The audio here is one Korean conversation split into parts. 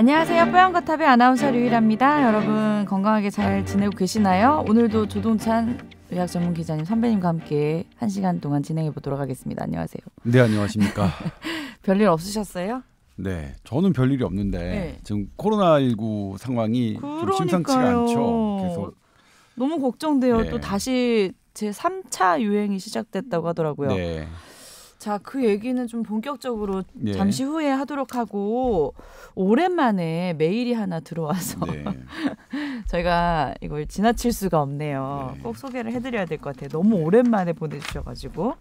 안녕하세요. 뽀얀거탑의 아나운서 류일합니다. 여러분 건강하게 잘 지내고 계시나요? 오늘도 조동찬 의학 전문 기자님 선배님과 함께 한 시간 동안 진행해 보도록 하겠습니다. 안녕하세요. 네, 안녕하십니까. 별일 없으셨어요? 네, 저는 별일이 없는데 네. 지금 코로나19 상황이 좀심상치 않죠. 그래 너무 걱정돼요. 네. 또 다시 제 3차 유행이 시작됐다고 하더라고요. 네. 자, 그 얘기는 좀 본격적으로 네. 잠시 후에 하도록 하고 오랜만에 메일이 하나 들어와서 네. 저희가 이걸 지나칠 수가 없네요. 네. 꼭 소개를 해드려야 될 것 같아요. 너무 오랜만에 보내주셔가지고.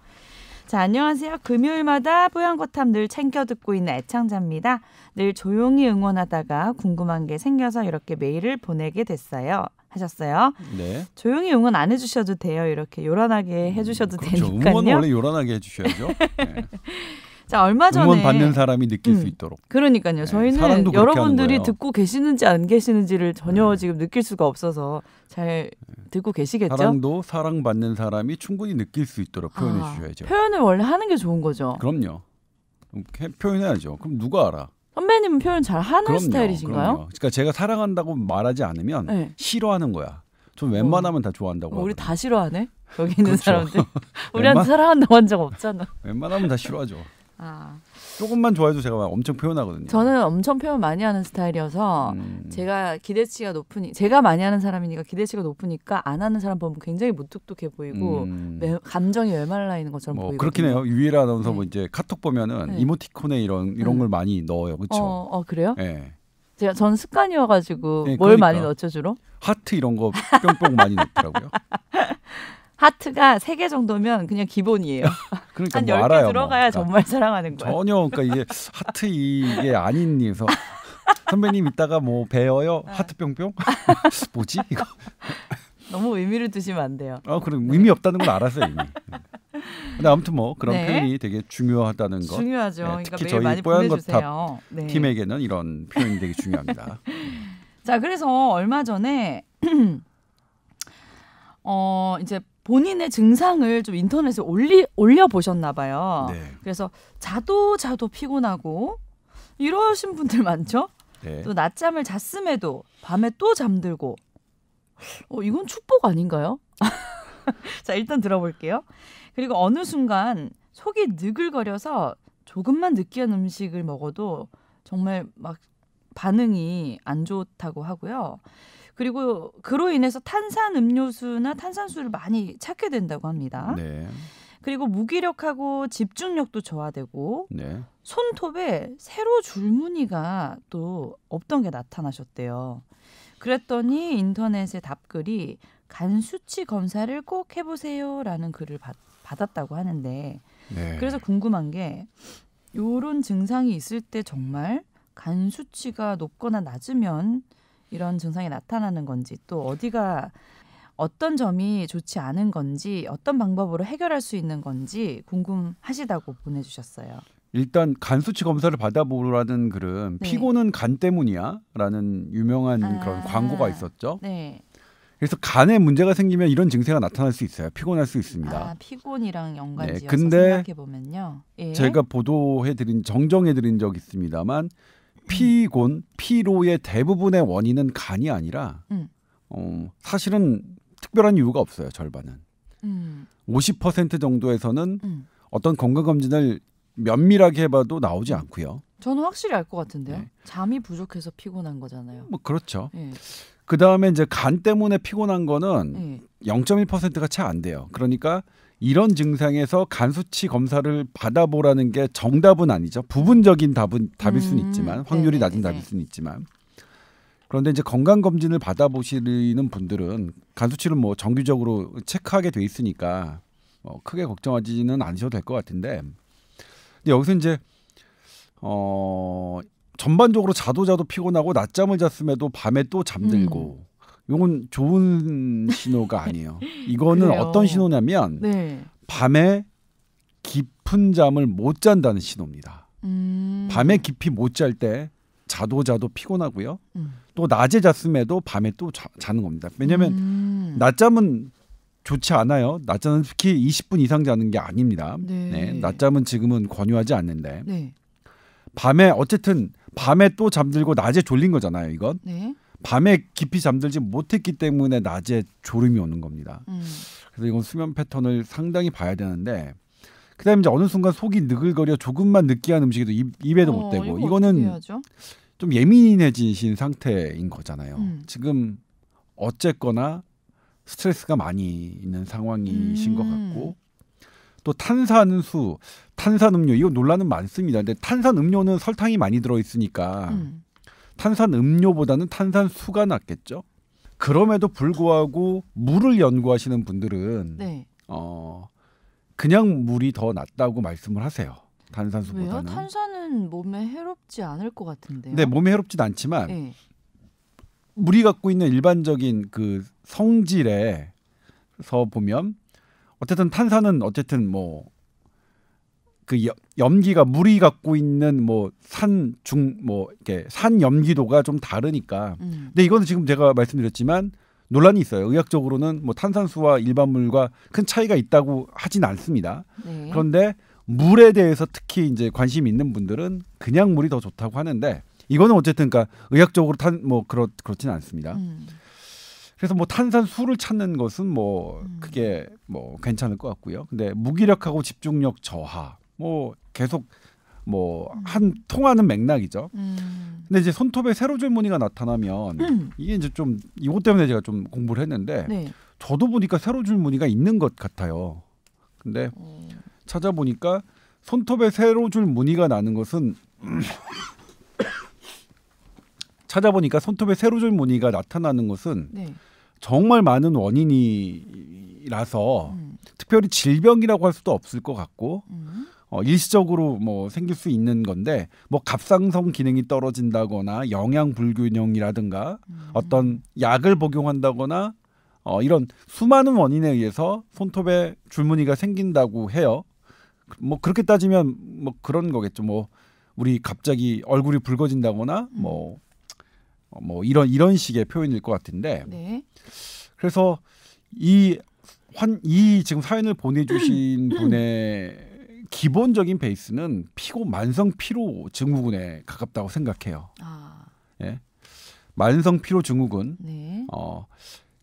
자, 안녕하세요. 금요일마다 뽀얀거탑 늘 챙겨 듣고 있는 애창자입니다. 늘 조용히 응원하다가 궁금한 게 생겨서 이렇게 메일을 보내게 됐어요. 하셨어요. 네. 조용히 응원 안 해주셔도 돼요. 이렇게 요란하게 음, 해주셔도 음, 그렇죠. 되니까요. 응원 원래 요란하게 해주셔야죠. 네. 자 얼마 전에 응원 받는 사람이 느낄 음, 수 있도록. 그러니까요. 네, 저희는 여러분들이 듣고 계시는지 안 계시는지를 전혀 네. 지금 느낄 수가 없어서 잘 네. 듣고 계시겠죠. 사랑도 사랑받는 사람이 충분히 느낄 수 있도록 표현해 아, 주셔야죠. 표현을 원래 하는 게 좋은 거죠. 그럼요. 표현해야죠. 그럼 누가 알아? 선배님은 표현 잘 하는 그럼요, 스타일이신가요? 그럼요. 그러니까 제가 사랑한다고 말하지 않으면 네. 싫어하는 거야. 전 웬만하면 어. 다 좋아한다고. 어, 우리 다 싫어하네. 여기 있는 그렇죠. 사람들. 우리한테 웬만... 사랑한다고 한적 없잖아. 웬만하면 다 싫어하죠. 아. 조금만 좋아해도 제가 엄청 표현하거든요. 저는 엄청 표현 많이 하는 스타일이어서 음. 제가 기대치가 높으니 제가 많이 하는 사람이니까 기대치가 높으니까 안 하는 사람 보면 굉장히 무뚝뚝해 보이고 음. 감정이 열말라 있는 것처럼 뭐, 보이고 그렇긴 해요. 유일한 아나운서 뭐 네. 뭐 이제 카톡 보면은 네. 이모티콘에 이런 이런 음. 걸 많이 넣어요. 그렇죠? 어, 어, 그래요? 네. 제가 전 습관이어가지고 네, 뭘 그러니까. 많이 넣죠 주로? 하트 이런 거 뿅뿅 많이 넣더라고요. 하트가 세 개 정도면 그냥 기본이에요. 그러니까 한뭐 10개 들어가야 뭐. 정말 사랑하는 거예요. 전혀 그러니까 이게 하트 이게 아닌 이서 선배님 이따가 뭐 배워요? 네. 하트 뿅뿅? 뭐지 이거? 너무 의미를 두시면 안 돼요. 아, 그럼 네. 의미 없다는 걸 알았어요 이미. 네. 근데 아무튼 뭐 그런 네. 표현이 되게 중요하다는 거. 중요하죠. 네, 그러니까 특히 그러니까 저희 뽀얀 거탑 네. 팀에게는 이런 표현이 되게 중요합니다. 네. 자, 그래서 얼마 전에 어 이제 본인의 증상을 좀 인터넷에 올리 올려 보셨나 봐요. 네. 그래서 자도 자도 피곤하고 이러신 분들 많죠. 네. 또 낮잠을 잤음에도 밤에 또 잠들고. 어, 이건 축복 아닌가요? 자 일단 들어볼게요. 그리고 어느 순간 속이 느글거려서 조금만 느끼한 음식을 먹어도 정말 막 반응이 안 좋다고 하고요. 그리고 그로 인해서 탄산 음료수나 탄산수를 많이 찾게 된다고 합니다. 네. 그리고 무기력하고 집중력도 저하되고 네. 손톱에 세로 줄무늬가 또 없던 게 나타나셨대요. 그랬더니 인터넷에 답글이 간 수치 검사를 꼭 해보세요라는 글을 받, 받았다고 하는데 네. 그래서 궁금한 게 요런 증상이 있을 때 정말 간 수치가 높거나 낮으면 이런 증상이 나타나는 건지 또 어디가 어떤 점이 좋지 않은 건지 어떤 방법으로 해결할 수 있는 건지 궁금하시다고 보내주셨어요. 일단 간 수치 검사를 받아보라는 글은 네. 피고는 간 때문이야라는 유명한 아, 그런 광고가 있었죠. 네. 그래서 간에 문제가 생기면 이런 증세가 나타날 수 있어요. 피곤할 수 있습니다. 아, 피곤이랑 연관지어서 네, 근데 생각해 보면요. 예. 제가 보도해 드린 정정해 드린 적 있습니다만 피곤, 피로의 대부분의 원인은 간이 아니라 음. 어, 사실은 특별한 이유가 없어요. 절반은. 음. 50% 정도에서는 음. 어떤 건강 검진을 면밀하게 해봐도 나오지 음. 않고요. 저는 확실히 알 것 같은데요. 네. 잠이 부족해서 피곤한 거잖아요. 뭐 그렇죠. 네. 예. 그 다음에 이제 간 때문에 피곤한 거는 네. 0.1%가 채 안 돼요. 그러니까 이런 증상에서 간 수치 검사를 받아보라는 게 정답은 아니죠. 부분적인 답은 답일 수는 음, 있지만 네, 확률이 네네 낮은 네, 답일 수는 네. 있지만 그런데 이제 건강 검진을 받아보시는 분들은 간 수치를 뭐 정기적으로 체크하게 돼 있으니까 어, 크게 걱정하지는 않으셔도 될 것 같은데 근데 여기서 이제 어 전반적으로 자도 자도 피곤하고 낮잠을 잤음에도 밤에 또 잠들고 음. 요건 좋은 신호가 아니에요. 이거는 그래요. 어떤 신호냐면 네. 밤에 깊은 잠을 못 잔다는 신호입니다. 음. 밤에 깊이 못 잘 때 자도 자도 피곤하고요. 음. 또 낮에 잤음에도 밤에 또 자, 는 겁니다. 왜냐하면 음. 낮잠은 좋지 않아요. 낮잠은 특히 20분 이상 자는 게 아닙니다. 네. 네. 낮잠은 지금은 권유하지 않는데 네. 밤에 어쨌든 밤에 또 잠들고 낮에 졸린 거잖아요. 이건. 네. 밤에 깊이 잠들지 못했기 때문에 낮에 졸음이 오는 겁니다. 음. 그래서 이건 수면 패턴을 상당히 봐야 되는데 그다음에 이제 어느 순간 속이 느글거려 조금만 느끼한 음식에도 입, 에도못 어, 대고 이거는 좀 예민해지신 상태인 거잖아요. 음. 지금 어쨌거나 스트레스가 많이 있는 상황이신 음. 것 같고 또 탄산수, 탄산음료 이거 논란은 많습니다. 근데 탄산음료는 설탕이 많이 들어 있으니까 음. 탄산 음료보다는 탄산수가 낫겠죠. 그럼에도 불구하고 물을 연구하시는 분들은 네. 어 그냥 물이 더 낫다고 말씀을 하세요. 탄산수보다는. 왜요? 탄산은 몸에 해롭지 않을 것같은데 네, 몸에 해롭진 않지만 네. 물이 갖고 있는 일반적인 그 성질에서 보면 어쨌든 탄산은 어쨌든 뭐그 염기가 물이 갖고 있는 뭐 산 중 뭐 이렇게 산 염기도가 좀 다르니까. 음. 근데 이거는 지금 제가 말씀드렸지만 논란이 있어요. 의학적으로는 뭐 탄산수와 일반 물과 큰 차이가 있다고 하진 않습니다. 네. 그런데 물에 대해서 특히 이제 관심 있는 분들은 그냥 물이 더 좋다고 하는데 이거는 어쨌든 그러니까 의학적으로 탄 뭐 그렇 그렇진 않습니다. 음. 그래서 뭐 탄산수를 찾는 것은 뭐 음. 그게 뭐 괜찮을 것 같고요. 근데 무기력하고 집중력 저하 뭐 계속 뭐한 음. 통하는 맥락이죠. 음. 근데 이제 손톱에 세로 줄무늬가 나타나면 음. 이게 이제 좀 이것 때문에 제가 좀 공부를 했는데 네. 저도 보니까 세로 줄무늬가 있는 것 같아요. 근데 찾아보니까 손톱에 세로 줄무늬가 나는 것은 찾아보니까 손톱에 세로 줄무늬가 나타나는 것은 네. 정말 많은 원인이라서 음. 특별히 질병이라고 할 수도 없을 것 같고 음. 어, 일시적으로 뭐 생길 수 있는 건데 뭐 갑상선 기능이 떨어진다거나 영양 불균형이라든가 음. 어떤 약을 복용한다거나 어, 이런 수많은 원인에 의해서 손톱에 줄무늬가 생긴다고 해요. 뭐 그렇게 따지면 뭐 그런 거겠죠. 뭐 우리 갑자기 얼굴이 붉어진다거나 음. 뭐 어, 뭐 이런 이런 식의 표현일 것 같은데. 네. 그래서 이 환 이 지금 사연을 보내주신 분의 기본적인 베이스는 피고 만성 피로 증후군에 가깝다고 생각해요. 아. 예. 만성 피로 증후군. 네. 어,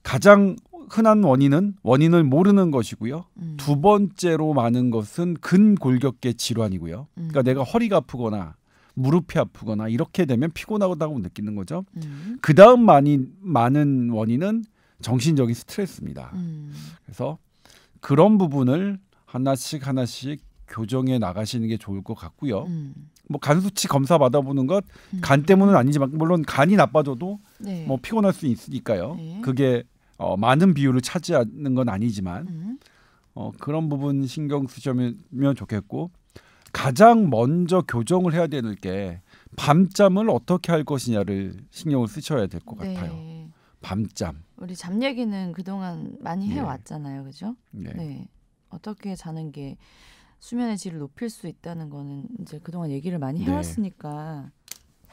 가장 흔한 원인은 원인을 모르는 것이고요. 음. 두 번째로 많은 것은 근골격계 질환이고요. 음. 그러니까 내가 허리가 아프거나 무릎이 아프거나 이렇게 되면 피곤하다고 느끼는 거죠. 음. 그 다음 많이 많은 원인은 정신적인 스트레스입니다. 음. 그래서 그런 부분을 하나씩 하나씩 교정에 나가시는 게 좋을 것 같고요. 음. 뭐 간수치 검사 받아보는 것간 음. 때문은 아니지만 물론 간이 나빠져도 네. 뭐 피곤할 수 있으니까요. 네. 그게 어, 많은 비율을 차지하는 건 아니지만 음. 어, 그런 부분 신경 쓰시면 좋겠고 가장 먼저 교정을 해야 되는 게 밤잠을 어떻게 할 것이냐를 신경을 쓰셔야 될것 네. 같아요. 밤잠. 우리 잠 얘기는 그동안 많이 네. 해왔잖아요, 그죠? 네. 네. 어떻게 자는 게 수면의 질을 높일 수 있다는 거는 이제 그동안 얘기를 많이 네. 해왔으니까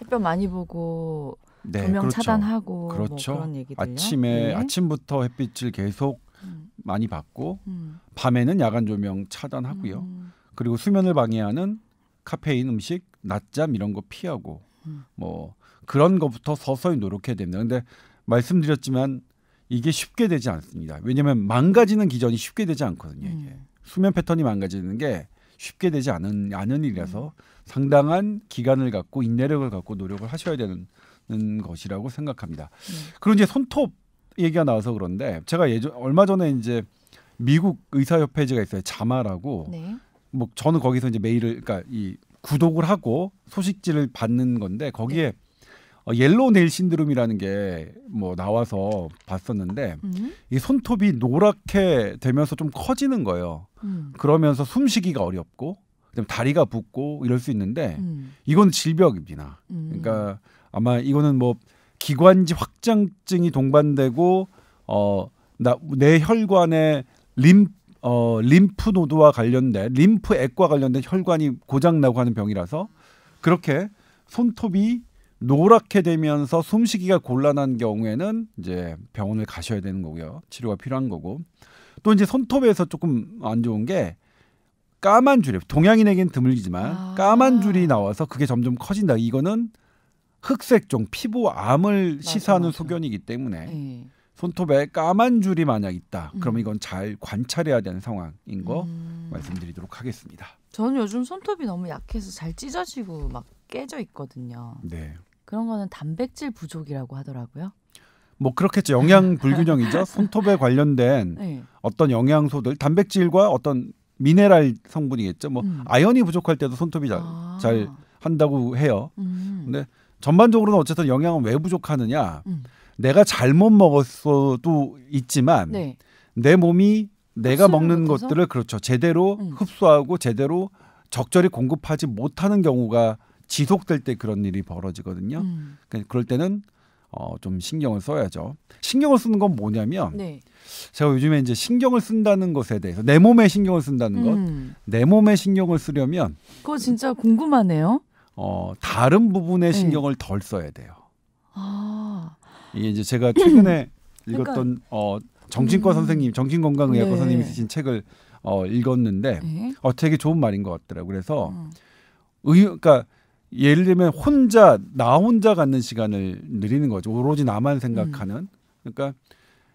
햇볕 많이 보고 네, 조명 그렇죠. 차단하고 뭐 그렇죠. 뭐 그런 얘기들요. 아침에 네. 아침부터 햇빛을 계속 음. 많이 받고 음. 밤에는 야간 조명 차단하고요. 음. 그리고 수면을 방해하는 카페인 음식, 낮잠 이런 거 피하고 음. 뭐 그런 것부터 서서히 노력해야 됩니다. 근데 말씀드렸지만 이게 쉽게 되지 않습니다. 왜냐하면 망가지는 기전이 쉽게 되지 않거든요. 이게. 음. 수면 패턴이 망가지는 게 쉽게 되지 않은 않은 일이라서 음. 상당한 기간을 갖고 인내력을 갖고 노력을 하셔야 되는 것이라고 생각합니다. 네. 그리고 이제 손톱 얘기가 나와서 그런데 제가 예전 얼마 전에 이제 미국 의사협회제가 있어요. 자마라고. 네. 뭐 저는 거기서 이제 메일을 그러니까 이 구독을 하고 소식지를 받는 건데 거기에 네. 어, 옐로우 네일 신드롬이라는 게 뭐 나와서 봤었는데 음? 이 손톱이 노랗게 되면서 좀 커지는 거예요. 음. 그러면서 숨쉬기가 어렵고 그다음 다리가 붓고 이럴 수 있는데 음. 이건 질병입니다. 음. 그러니까 아마 이거는 뭐 기관지 확장증이 동반되고 어나내 혈관에 림 어, 림프 노드와 관련된 림프액과 관련된 혈관이 고장 나고 하는 병이라서 그렇게 손톱이 노랗게 되면서 숨쉬기가 곤란한 경우에는 이제 병원을 가셔야 되는 거고요. 치료가 필요한 거고. 또 이제 손톱에서 조금 안 좋은 게 까만 줄이 동양인에겐 드물지만 아. 까만 줄이 나와서 그게 점점 커진다. 이거는 흑색종 피부암을 맞아, 시사하는 맞아. 소견이기 때문에 네. 손톱에 까만 줄이 만약 있다. 음. 그면 이건 잘 관찰해야 되는 상황인 거 음. 말씀드리도록 하겠습니다. 저는 요즘 손톱이 너무 약해서 잘 찢어지고 막 깨져 있거든요. 네. 그런 거는 단백질 부족이라고 하더라고요. 뭐 그렇겠죠. 영양 불균형이죠. 손톱에 관련된 네. 어떤 영양소들, 단백질과 어떤 미네랄 성분이겠죠. 뭐 음. 아연이 부족할 때도 손톱이 잘, 아. 잘 한다고 해요. 음. 근데 전반적으로는 어쨌든 영양은 왜 부족하느냐? 음. 내가 잘못 먹었어도 있지만 네. 내 몸이 내가 먹는 못해서? 것들을 그렇죠. 제대로 음. 흡수하고 제대로 적절히 공급하지 못하는 경우가 지속될 때 그런 일이 벌어지거든요. 음. 그 그럴 때는 어, 좀 신경을 써야죠. 신경을 쓰는 건 뭐냐면 네. 제가 요즘에 이제 신경을 쓴다는 것에 대해서 내 몸에 신경을 쓴다는 것, 음. 내 몸에 신경을 쓰려면 그거 진짜 궁금하네요. 어, 다른 부분에 네. 신경을 네. 덜 써야 돼요. 아. 이게 이제 제가 최근에 그러니까 읽었던 그러니까, 어, 정신과 음. 선생님, 정신건강의학과 네. 선생님이 쓰신 책을 어, 읽었는데 네. 어, 되게 좋은 말인 것 같더라고요. 그래서 음. 의, 그러니까 예를 들면 혼자 나 혼자 갖는 시간을 늘리는 거죠. 오로지 나만 생각하는. 음. 그러니까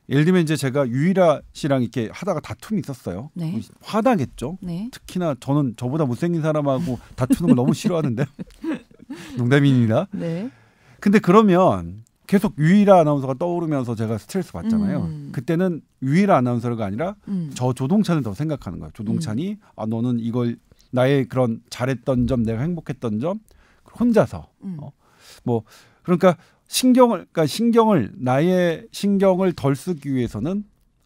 예를 들면 이제 제가 유일아 씨랑 이렇게 하다가 다툼이 있었어요. 네. 뭐 화나겠죠. 네. 특히나 저는 저보다 못생긴 사람하고 다투는 걸 너무 싫어하는데 농담입니다. 네. 근데 그러면 계속 유일아 아나운서가 떠오르면서 제가 스트레스 받잖아요. 음. 그때는 유일아 아나운서가 아니라 음. 저 조동찬을 더 생각하는 거예요. 조동찬이 음. 아 너는 이걸 나의 그런 잘했던 점, 내가 행복했던 점 혼자서 음. 어, 뭐 그러니까 신경을 그러니까 신경을 나의 신경을 덜 쓰기 위해서는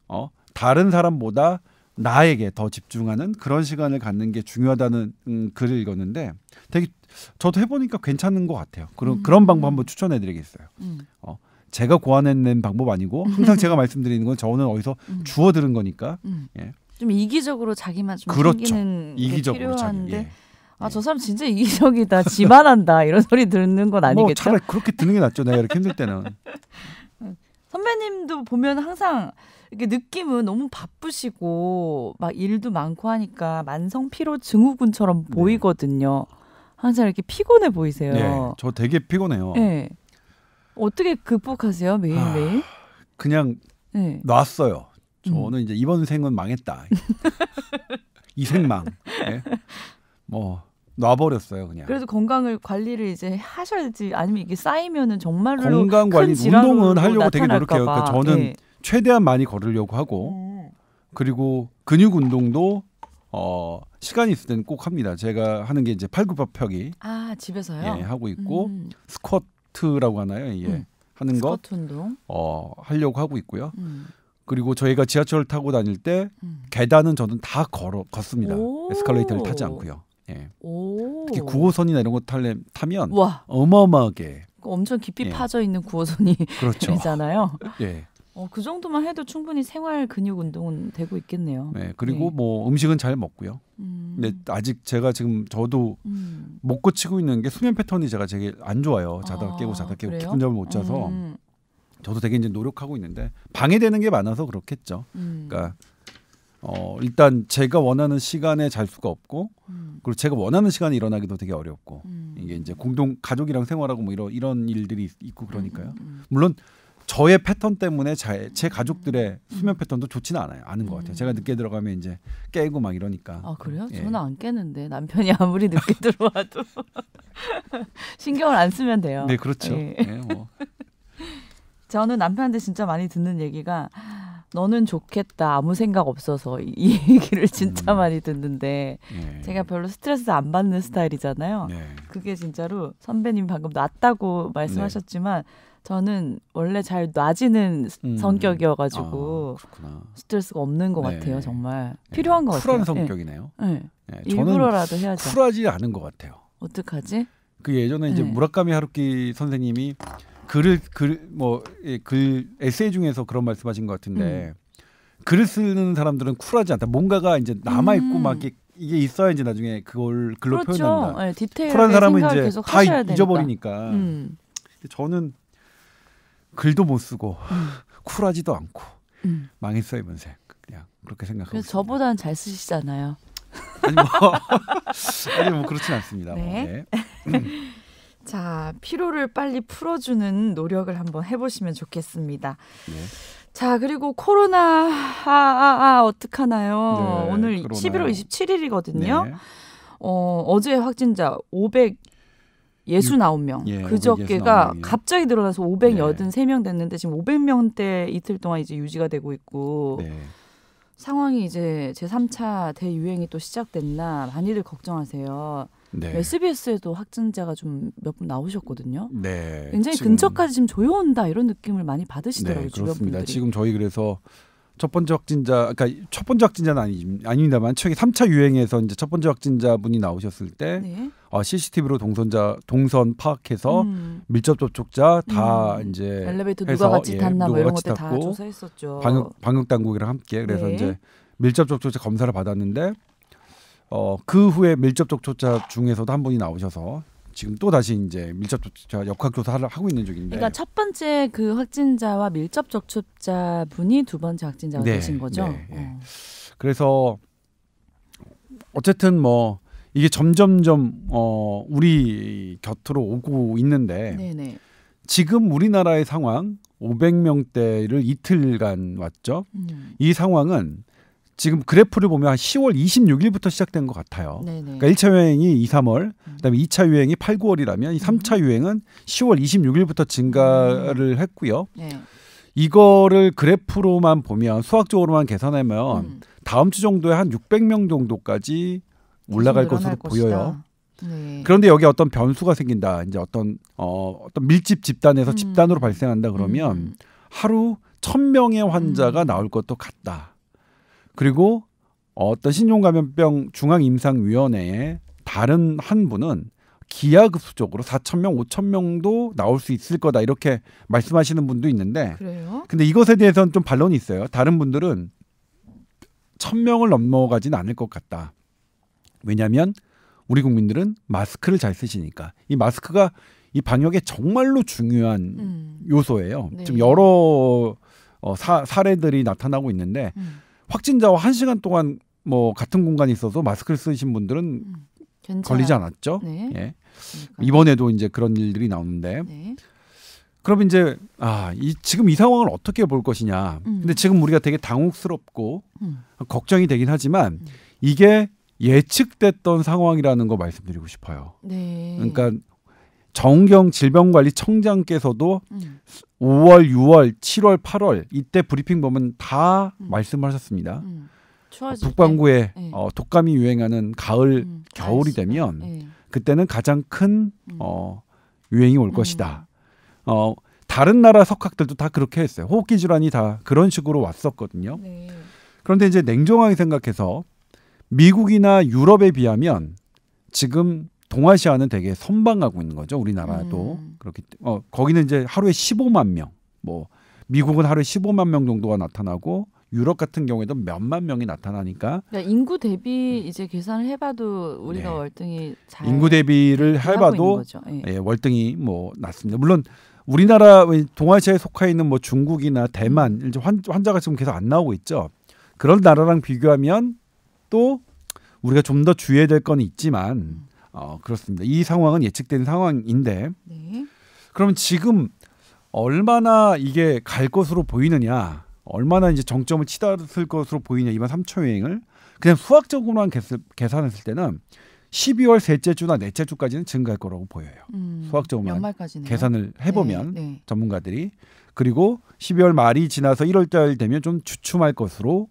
어, 다른 사람보다 나에게 더 집중하는 그런 시간을 갖는 게 중요하다는 음, 글을 읽었는데 되게 저도 해보니까 괜찮은 것 같아요. 그런 음. 그런 방법 한번 추천해드리겠어요. 음. 어, 제가 고안해낸 방법 아니고 항상 제가 말씀드리는 건 저는 어디서 음. 주워 들은 거니까. 음. 예. 좀 이기적으로 자기만 좀 그렇죠. 이기적으로 필요한데 자기, 예. 아, 저 사람 진짜 이기적이다. 지만한다. 이런 소리 듣는 건 뭐 아니겠죠? 뭐 차라리 그렇게 듣는 게 낫죠. 내가 이렇게 힘들 때는. 선배님도 보면 항상 이렇게 느낌은 너무 바쁘시고 막 일도 많고 하니까 만성 피로 증후군처럼 네. 보이거든요. 네. 항상 이렇게 피곤해 보이세요. 네, 저 되게 피곤해요. 네. 어떻게 극복하세요 매일 매일? 아, 그냥 네. 놨어요. 저는 음. 이제 이번 생은 망했다. 이 생망. 네. 뭐 놔버렸어요 그냥. 그래도 건강을 관리를 이제 하셔야지 아니면 이게 쌓이면은 정말로 건강 관리 운동은 하려고 되게 노력해요. 그러니까 저는 네. 최대한 많이 걸으려고 하고 네. 그리고 근육 운동도 어 시간이 있을 때는 꼭 합니다. 제가 하는 게 이제 팔굽혀펴기. 아 집에서요? 예, 하고 있고 음. 스쿼트라고 하나요? 예 음. 하는 거. 스쿼트 운동. 어 하려고 하고 있고요. 음. 그리고 저희가 지하철 타고 다닐 때 음. 계단은 저는 다 걸어 걷습니다. 에스컬레이터를 타지 않고요. 예. 오. 특히 구호선이나 이런 거 탈래 타면 와. 어마어마하게 그 엄청 깊이 예. 파져 있는 구호선이잖아요 그렇죠. 예. 어, 그 정도만 해도 충분히 생활 근육 운동은 되고 있겠네요. 네, 그리고 네. 뭐 음식은 잘 먹고요. 음. 근데 아직 제가 지금 저도 음. 못 고치고 있는 게 수면 패턴이 제가 되게 안 좋아요. 자다 아, 깨고 자다 깨고 깊은 잠을 못 자서 음. 저도 되게 이제 노력하고 있는데 방해되는 게 많아서 그렇겠죠. 음. 그러니까 어, 일단 제가 원하는 시간에 잘 수가 없고 음. 그리고 제가 원하는 시간에 일어나기도 되게 어렵고 음. 이게 이제 공동 가족이랑 생활하고 뭐 이런 이런 일들이 있고 그러니까요. 음, 음, 음. 물론 저의 패턴 때문에 제, 제 가족들의 수면 패턴도 좋지는 않아요. 아는 것 같아요. 제가 늦게 들어가면 이제 깨고 막 이러니까. 아 그래요? 예. 저는 안 깨는데 남편이 아무리 늦게 들어와도 신경을 안 쓰면 돼요. 네 그렇죠. 예. 예, 뭐. 저는 남편한테 진짜 많이 듣는 얘기가 너는 좋겠다 아무 생각 없어서 이, 얘기를 진짜 음. 많이 듣는데 네. 제가 별로 스트레스 안 받는 스타일이잖아요. 네. 그게 진짜로 선배님 방금 낫다고 말씀하셨지만 네. 저는 원래 잘 놔지는 음. 성격이어가지고 아, 스트레스가 없는 것 네. 같아요 정말 네. 필요한 것 쿨한 같아요. 쿨한 네. 성격이네요. 네. 네. 일부러라도 해야죠. 쿨하지 않은 것 같아요. 어떡하지? 그 예전에 이제 무라카미 하루키 선생님이 글을 글뭐글 뭐, 에세이 중에서 그런 말씀하신 것 같은데 음. 글을 쓰는 사람들은 쿨하지 않다. 뭔가가 이제 남아 있고 음. 막 이게, 있어야 이제 나중에 그걸 글로 그렇죠. 표현한다. 네, 예, 디테일 쿨한 사람은 이제 다 잊어버리니까. 음. 저는 글도 못 쓰고 음. 쿨하지도 않고 음. 망했어 요 이번 생 그냥 그렇게 생각하고. 그래서 저보다는 잘 쓰시잖아요. 아니 뭐 아니 뭐 그렇진 않습니다. 네. 뭐, 네. 자, 피로를 빨리 풀어주는 노력을 한번 해보시면 좋겠습니다. 네. 자, 그리고 코로나, 아, 아, 아 어떡하나요? 네, 오늘 그러나요. 11월 27일이거든요. 네. 어, 어제 확진자 500 69명. 예, 그저께가 6 9명이요 갑자기 늘어나서 583명 됐는데 지금 500명대 이틀 동안 이제 유지가 되고 있고 네. 상황이 이제 제3차 대유행이 또 시작됐나 많이들 걱정하세요. 네. SBS에도 확진자가 좀 몇 분 나오셨거든요. 네. 굉장히 근처까지 지금 조여온다 이런 느낌을 많이 받으시더라고요. 네, 그렇습니다. 분들이. 지금 저희 그래서 첫 번째 확진자, 그러니까 첫 번째 확진자는 아니, 아닙니다만 최근 3차 유행에서 이제 첫 번째 확진자 분이 나오셨을 때 네. 어, 아, CCTV로 동선자 동선 파악해서 음. 밀접 접촉자 다 음. 이제 엘리베이터 해서, 누가 같이 예, 탔나 예, 뭐 이런 것들 다 조사했었죠. 방역 방역 당국이랑 함께 그래서 네. 이제 밀접 접촉자 검사를 받았는데 어, 그 후에 밀접접촉자 중에서도 한 분이 나오셔서 지금 또 다시 이제 밀접접촉자 역학조사를 하고 있는 중인데. 그러니까 첫 번째 그 확진자와 밀접접촉자 분이 두 번째 확진자가 네, 되신 거죠. 네, 네. 어. 그래서 어쨌든 뭐 이게 점점점 어 우리 곁으로 오고 있는데 네네. 네. 지금 우리나라의 상황 500명대를 이틀간 왔죠. 음. 이 상황은 지금 그래프를 보면 한 10월 26일부터 시작된 것 같아요. 네네. 그러니까 1차 유행이 2, 3월, 음. 그다음에 2차 유행이 8, 9월이라면 3차 음. 유행은 10월 26일부터 증가를 음. 했고요. 네. 이거를 그래프로만 보면 수학적으로만 계산하면 다음 주 정도에 한 600명 정도까지 올라갈 것으로 것이다. 보여요. 네. 그런데 여기 어떤 변수가 생긴다. 이제 어떤 어, 어떤 밀집 집단에서 음. 집단으로 발생한다 그러면 음. 하루 1000명의 환자가 나올 것도 같다. 그리고 어떤 신종감염병 중앙임상위원회의 다른 한 분은 기하급수적으로 4천 명, 5천 명도 나올 수 있을 거다 이렇게 말씀하시는 분도 있는데, 그래요? 근데 이것에 대해서는 좀 반론이 있어요. 다른 분들은 천 명을 넘어가진 않을 것 같다. 왜냐하면 우리 국민들은 마스크를 잘 쓰시니까 이 마스크가 이 방역에 정말로 중요한 음. 요소예요. 네. 지금 여러 어, 사, 사례들이 나타나고 있는데 음. 확진자와 한 시간 동안 뭐 같은 공간에 있어서 마스크를 쓰신 분들은 음, 걸리지 않았죠. 네. 예. 그러니까. 이번에도 이제 그런 일들이 나오는데. 네. 그럼 이제 아, 이 지금 이 상황을 어떻게 볼 것이냐. 음. 근데 지금 우리가 되게 당혹스럽고 음. 걱정이 되긴 하지만 음. 이게 예측됐던 상황이라는 거 말씀드리고 싶어요. 네. 그러니까 정경 질병관리청장께서도 음. 5월, 6월, 7월, 8월 이때 브리핑 보면 다 음. 말씀하셨습니다. 음. 어, 북반구에 네. 어, 독감이 유행하는 가을, 음. 겨울이 되면 네. 그때는 가장 큰 음. 어, 유행이 올 음. 것이다. 어, 다른 나라 석학들도 다 그렇게 했어요. 호흡기 질환이 다 그런 식으로 왔었거든요. 네. 그런데 이제 냉정하게 생각해서 미국이나 유럽에 비하면 지금 동아시아는 되게 선방하고 있는 거죠. 우리나라도 음. 그렇기 어 거기는 이제 하루에 15만 명, 뭐 미국은 하루에 15만 명 정도가 나타나고 유럽 같은 경우에도 몇 만 명이 나타나니까 그러니까 인구 대비 음. 이제 계산을 해봐도 우리가 네. 월등히 잘 인구 대비를 해봐도 예. 예. 월등히 뭐 낮습니다. 물론 우리나라 동아시아에 속해 있는 뭐 중국이나 대만 이제 환, 환자가 지금 계속 안 나오고 있죠. 그런 나라랑 비교하면 또 우리가 좀 더 주의해야 될 건 있지만 음. 어, 그렇습니다. 이 상황은 예측된 상황인데 네. 그럼 지금 얼마나 이게 갈 것으로 보이느냐, 얼마나 이제 정점을 치닫을 것으로 보이냐 이번 3초 여행을 그냥 수학적으로만 계산했을 때는 12월 셋째 주나 넷째 주까지는 증가할 거라고 보여요. 음, 수학적으로만 연말까지네요. 계산을 네, 해보면 네, 네. 전문가들이 그리고 12월 말이 지나서 1월달 되면 좀 주춤할 것으로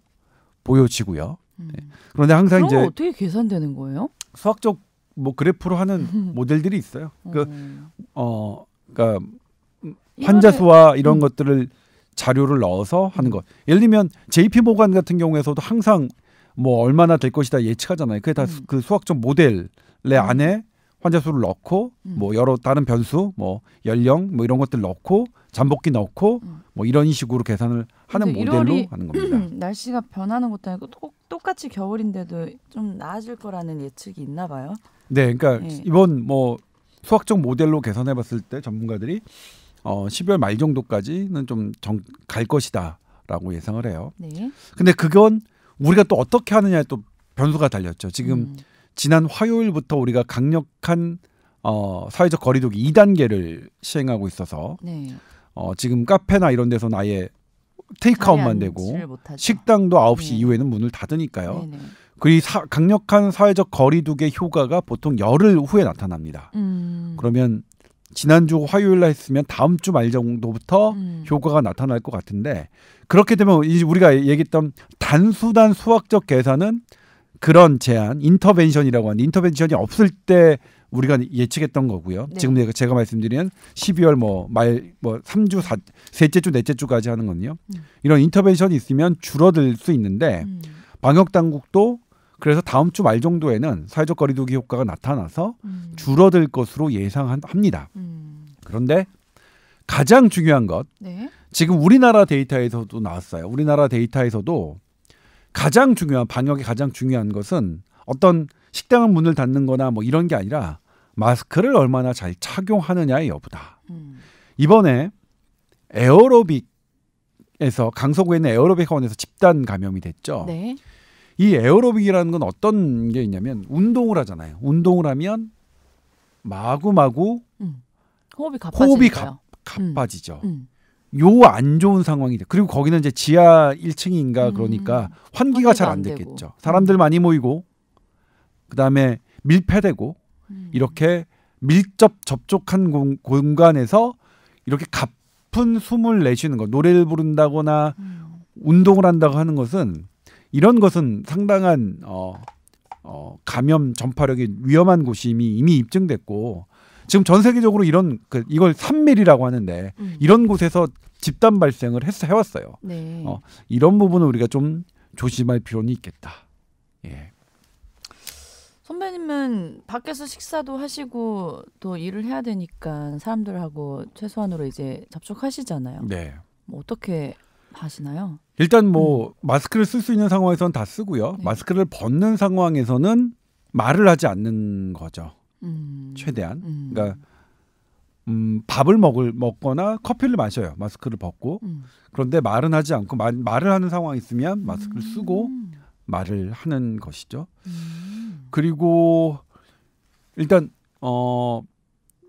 보여지고요. 음. 네. 그런데 항상 이제 어떻게 계산되는 거예요? 수학적 뭐 그래프로 하는 모델들이 있어요. 그어 어, 그러니까 환자 수와 이런 음. 것들을 자료를 넣어서 하는 것. 예를 들면 JP 모간 같은 경우에서도 항상 뭐 얼마나 될 것이다 예측하잖아요. 그게 다그 음. 그 수학적 모델의 음. 안에 환자 수를 넣고 음. 뭐 여러 다른 변수 뭐 연령 뭐 이런 것들 넣고 잠복기 넣고 음. 뭐 이런 식으로 계산을 하는 모델로 하는 겁니다. 날씨가 변하는 것도 아니고 꼭 똑같이 겨울인데도 좀 나아질 거라는 예측이 있나 봐요. 네, 그러니까 네. 이번 뭐 수학적 모델로 개선해봤을 때 전문가들이 어, 12월 말 정도까지는 좀 갈 것이다라고 예상을 해요. 네. 근데 그건 우리가 또 어떻게 하느냐에 또 변수가 달렸죠. 지금 음. 지난 화요일부터 우리가 강력한 어, 사회적 거리두기 2단계를 시행하고 있어서 네. 어, 지금 카페나 이런 데서는 아예 테이크아웃만 되고 식당도 9시 네. 이후에는 문을 닫으니까요. 네네. 그리 사, 강력한 사회적 거리두기 효과가 보통 열흘 후에 나타납니다. 음. 그러면 지난주 화요일 날 했으면 다음 주 말 정도부터 음. 효과가 나타날 것 같은데 그렇게 되면 이제 우리가 얘기했던 단수단 수학적 계산은 그런 제한 인터벤션이라고 하는 인터벤션이 없을 때 우리가 예측했던 거고요. 네. 지금 내가 제가 말씀드리는 12월 뭐 말뭐 3주 4 셋째 주 넷째 주까지 하는 건요. 음. 이런 인터벤션이 있으면 줄어들 수 있는데 음. 방역 당국도 그래서 다음 주 말 정도에는 사회적 거리두기 효과가 나타나서 음. 줄어들 것으로 예상합니다. 음. 그런데 가장 중요한 것 네. 지금 우리나라 데이터에서도 나왔어요. 우리나라 데이터에서도 가장 중요한 방역이 가장 중요한 것은 어떤 식당은 문을 닫는거나 뭐 이런 게 아니라 마스크를 얼마나 잘 착용하느냐의 여부다. 음. 이번에 에어로빅에서 강서구에 있는 에어로빅 학원에서 집단 감염이 됐죠. 네. 이 에어로빅이라는 건 어떤 게 있냐면 운동을 하잖아요. 운동을 하면 마구마구 음. 호흡이, 호흡이 가, 가빠지죠. 음. 음. 요안 좋은 상황이 돼. 그리고 거기는 이제 지하 1층인가 음. 그러니까 환기가 잘 안 됐겠죠. 사람들 음. 많이 모이고 그다음에 밀폐되고 음. 이렇게 밀접 접촉한 공, 간에서 이렇게 가쁜 숨을 내쉬는 것, 노래를 부른다거나 음. 운동을 한다고 하는 것은 이런 것은 상당한 어, 어, 감염 전파력이 위험한 곳임이 이미 입증됐고 지금 전 세계적으로 이런 그 이걸 산밀이라고 하는데 음. 이런 곳에서 집단 발생을 했어 해왔어요. 네. 어, 이런 부분은 우리가 좀 조심할 필요는 있겠다. 예. 선배님은 밖에서 식사도 하시고 또 일을 해야 되니까 사람들하고 최소한으로 이제 접촉하시잖아요. 네. 뭐 어떻게 하시나요? 일단 뭐 음. 마스크를 쓸 수 있는 상황에서는 다 쓰고요. 네. 마스크를 벗는 상황에서는 말을 하지 않는 거죠. 음. 최대한. 음. 그러니까 음, 밥을 먹을 먹거나 커피를 마셔요. 마스크를 벗고. 음. 그런데 말은 하지 않고 말, 말을 하는 상황이 있으면 마스크를 쓰고 음. 말을 하는 것이죠. 음. 그리고 일단 어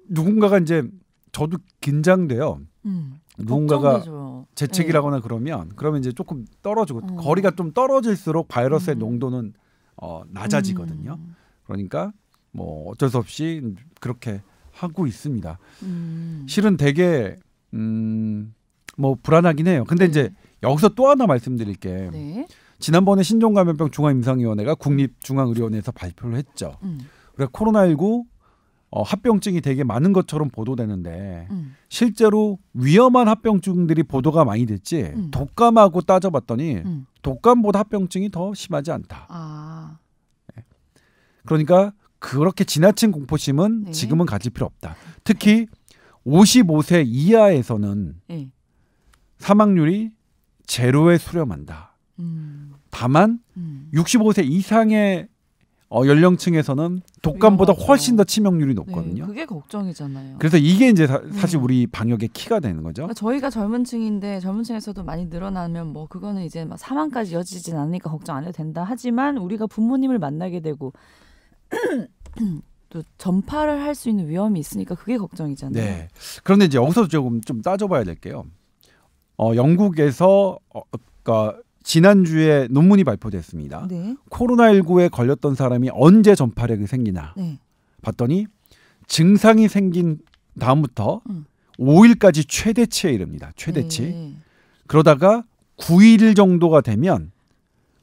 누군가가 이제 저도 긴장돼요. 음, 누군가가 걱정되죠. 재채기라거나 네. 그러면 그러면 이제 조금 떨어지고 음. 거리가 좀 떨어질수록 바이러스의 음. 농도는 어, 낮아지거든요. 음. 그러니까 뭐 어쩔 수 없이 그렇게 하고 있습니다. 음. 실은 되게 음뭐 불안하긴 해요. 근데 네. 이제 여기서 또 하나 말씀드릴 게 네. 지난번에 신종감염병 중앙임상위원회가 국립중앙의료원에서 발표를 했죠. 음. 우리가 코로나19 어, 합병증이 되게 많은 것처럼 보도되는데 음. 실제로 위험한 합병증들이 보도가 많이 됐지 음. 독감하고 따져봤더니 음. 독감보다 합병증이 더 심하지 않다. 아. 예. 그러니까 그렇게 지나친 공포심은 네. 지금은 가질 필요 없다. 특히 55세 이하에서는 네. 사망률이 제로에 수렴한다. 음. 다만 음. 65세 이상의 어, 연령층에서는 독감보다 훨씬 더 치명률이 높거든요. 네, 그게 걱정이잖아요. 그래서 이게 이제 사, 음. 실 우리 방역의 키가 되는 거죠. 그러니까 저희가 젊은 층인데 젊은 층에서도 많이 늘어나면 뭐 그거는 이제 막 사망까지 이어지진 않으니까 걱정 안 해도 된다. 하지만 우리가 부모님을 만나게 되고 또 전파를 할 수 있는 위험이 있으니까 그게 걱정이잖아요. 네. 그런데 이제 여기서 조금 좀 따져봐야 될 게요. 어, 영국에서 어, 그러니까 지난주에 논문이 발표됐습니다. 네. 코로나19에 걸렸던 사람이 언제 전파력이 생기나 네. 봤더니 증상이 생긴 다음부터 음. 5일까지 최대치에 이릅니다. 최대치. 네. 그러다가 9일 정도가 되면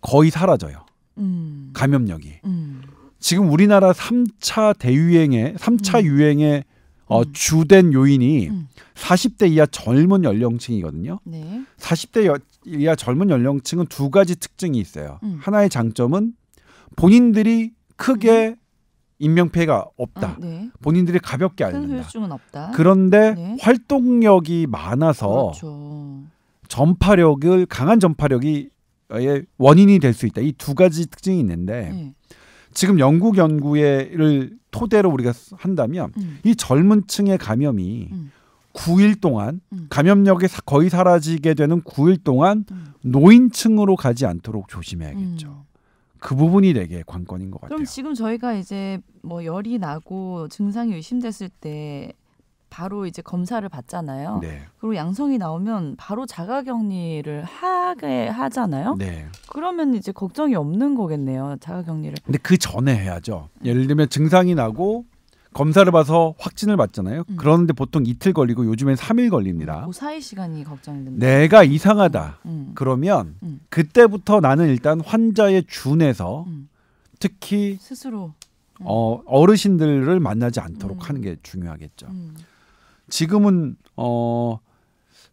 거의 사라져요. 음. 감염력이. 음. 지금 우리나라 3차 대유행의 3차 음. 유행의 어, 음. 주된 요인이 음. 40대 이하 젊은 연령층이거든요. 네. 40대 이하 젊은 연령층은 두 가지 특징이 있어요. 음. 하나의 장점은 본인들이 크게 음. 인명피해가 없다. 음, 네. 본인들이 가볍게 앓는다. 없다. 그런데 네. 활동력이 많아서 그렇죠. 전파력을 강한 전파력이 원인이 될 수 있다. 이 두 가지 특징이 있는데 네. 지금 영국 연구를 에 토대로 우리가 한다면 음. 이 젊은 층의 감염이 음. 9일 동안 음. 감염력이 거의 사라지게 되는 9일 동안 음. 노인층으로 가지 않도록 조심해야겠죠. 음. 그 부분이 되게 관건인 것 같아요. 그럼 지금 저희가 이제 뭐 열이 나고 증상이 의심됐을 때 바로 이제 검사를 받잖아요. 네. 그리고 양성이 나오면 바로 자가격리를 하게 하잖아요. 네. 그러면 이제 걱정이 없는 거겠네요. 자가격리를. 근데 그 전에 해야죠. 음. 예를 들면 증상이 나고 검사를 봐서 확진을 받잖아요. 음. 그런데 보통 이틀 걸리고 요즘엔 삼일 걸립니다. 그 사이 시간이 걱정됩니다. 내가 이상하다. 음. 그러면 음. 그때부터 나는 일단 환자의 준에서 음. 특히 스스로 음. 어, 어르신들을 만나지 않도록 음. 하는 게 중요하겠죠. 지금은 어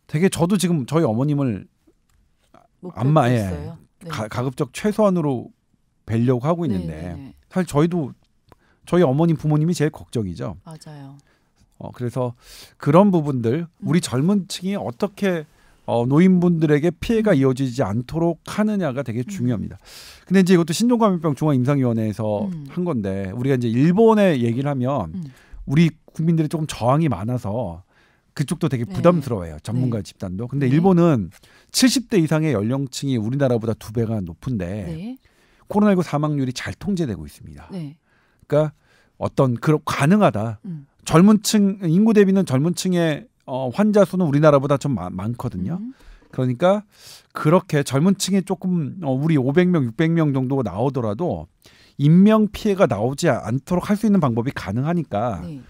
되게 저도 지금 저희 어머님을 안마에 예. 네. 가급적 최소한으로 뵈려고 하고 네, 있는데 네네. 네. 사실 저희도 저희 어머님 부모님이 제일 걱정이죠. 맞아요. 어, 그래서 그런 부분들 음. 우리 젊은 층이 어떻게 어, 노인분들에게 피해가 음. 이어지지 않도록 하느냐가 되게 음. 중요합니다. 근데 이제 이것도 신종감염병 중앙임상위원회에서 음. 한 건데 우리가 이제 일본에 얘기를 하면 음. 우리 국민들이 조금 저항이 많아서 그쪽도 되게 네. 부담스러워요 전문가 네. 집단도. 근데 네. 일본은 70대 이상의 연령층이 우리나라보다 두 배가 높은데 네. 코로나19 사망률이 잘 통제되고 있습니다. 네. 그러니까 어떤 그런 가능하다. 음. 젊은층 인구 대비는 젊은층의 어, 환자 수는 우리나라보다 좀 마, 많거든요. 음. 그러니까 그렇게 젊은층이 조금 어, 우리 500명, 600명 정도 나오더라도 인명 피해가 나오지 않도록 할 수 있는 방법이 가능하니까. 네.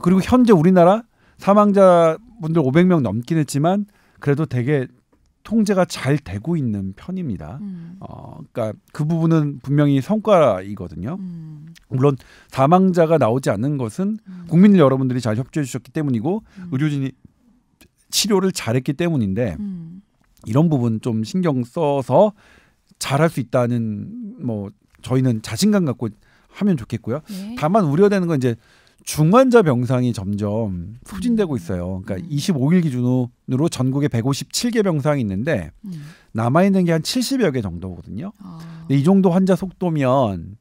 그리고 현재 우리나라 사망자 분들 500명 넘긴 했지만 그래도 되게 통제가 잘 되고 있는 편입니다. 음. 어, 그러니까 그 부분은 분명히 성과이거든요. 음. 물론 사망자가 나오지 않는 것은 음. 국민 여러분들이 잘 협조해 주셨기 때문이고 음. 의료진이 치료를 잘했기 때문인데 음. 이런 부분 좀 신경 써서 잘 할 수 있다는 뭐 저희는 자신감 갖고 하면 좋겠고요. 네. 다만 우려되는 건 이제 중환자 병상이 점점 소진되고 음. 있어요. 그러니까 25일 음. 기준으로 전국에 157개 병상이 있는데 음. 남아 있는 게 한 70여 개 정도거든요. 아. 근데 이 정도 환자 속도면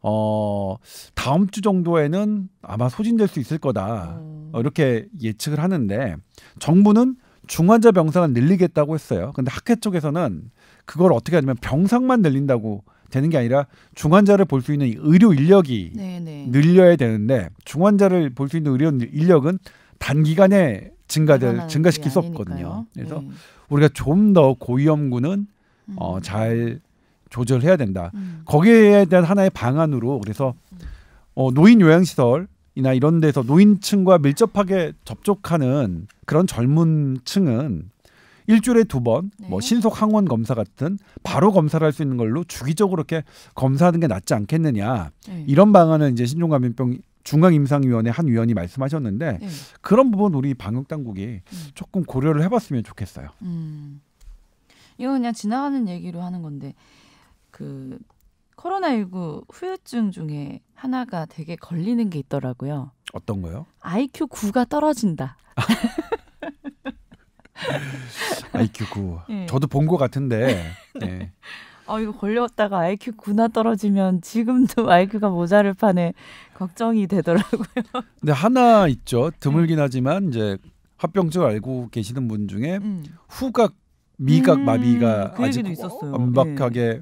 어 다음 주 정도에는 아마 소진될 수 있을 거다 어. 어, 이렇게 예측을 하는데 정부는 중환자 병상을 늘리겠다고 했어요. 근데 학회 쪽에서는 그걸 어떻게 하냐면 병상만 늘린다고 되는 게 아니라 중환자를 볼 수 있는 의료 인력이 네네. 네. 늘려야 되는데 중환자를 볼 수 있는 의료 인력은 단기간에 증가될 증가시킬 수 없거든요. 그래서 네. 우리가 좀 더 고위험군은 음. 어, 잘 조절해야 된다. 음. 거기에 대한 하나의 방안으로 그래서 어, 노인 요양시설이나 이런 데서 노인층과 밀접하게 접촉하는 그런 젊은층은 일주일에 두 번뭐 네. 신속 항원 검사 같은 바로 검사를 할 수 있는 걸로 주기적으로 이렇게 검사하는 게 낫지 않겠느냐 네. 이런 방안은 이제 신종감염병 중앙임상위원회 한 위원이 말씀하셨는데 네. 그런 부분 우리 방역 당국이 음. 조금 고려를 해봤으면 좋겠어요. 음. 이거 그냥 지나가는 얘기로 하는 건데 그 코로나19 후유증 중에 하나가 되게 걸리는 게 있더라고요. 어떤 거요? IQ 9가 떨어진다. IQ 9. 예. 네. 저도 본 것 같은데. 네. 아 이거 걸렸다가 IQ 9나 떨어지면 지금도 IQ가 모자를 파네 걱정이 되더라고요. 근데 하나 있죠. 드물긴 음. 하지만 이제 합병증 알고 계시는 분 중에 음. 후각 미각 음, 마비가 그 아직 있었어요. 완벽하게 네. 예.